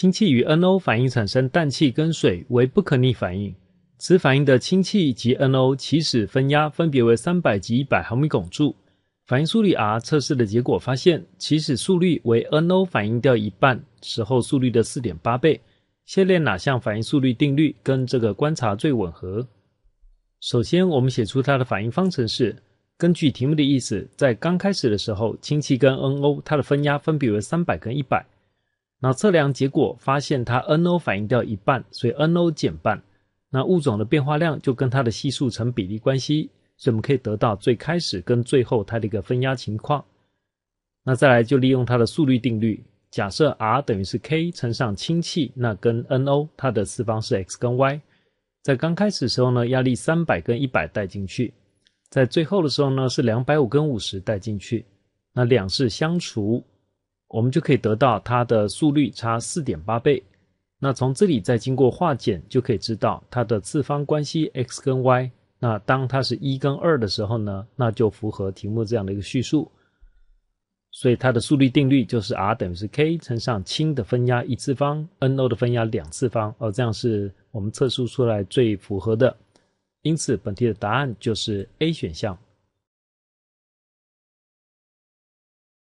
氢气与 NO 反应产生氮气跟水为不可逆反应，此反应的氢气及 NO 起始分压分别为三百及一百毫米汞柱。反应速率 R 测试的结果发现，起始速率为 NO 反应掉一半时候速率的四点八倍。下列哪项反应速率定律跟这个观察最吻合？首先，我们写出它的反应方程式。根据题目的意思，在刚开始的时候，氢气跟 NO 它的分压分别为三百跟一百。那测量结果发现，它 NO 反应掉一半，所以 NO 减半。那物种的变化量就跟它的系数成比例关系，所以我们可以得到最开始跟最后它的一个分压情况。那再来就利用它的速率定律，假设 R 等于是 k 乘上氢气，那跟 NO 它的次方是 x 跟 y。在刚开始的时候呢，压力三百跟一百带进去，在最后的时候呢是两百五跟五十带进去，那两式相除。我们就可以得到它的速率差四点八倍。那从这里再经过化简，就可以知道它的次方关系 x 跟 y。那当它是一跟二的时候呢，那就符合题目这样的一个叙述。所以它的速率定律就是 r 等于是 k 乘上氢的分压一次方，NO 的分压两次方。哦，这样是我们测速出来最符合的。因此本题的答案就是 A 选项。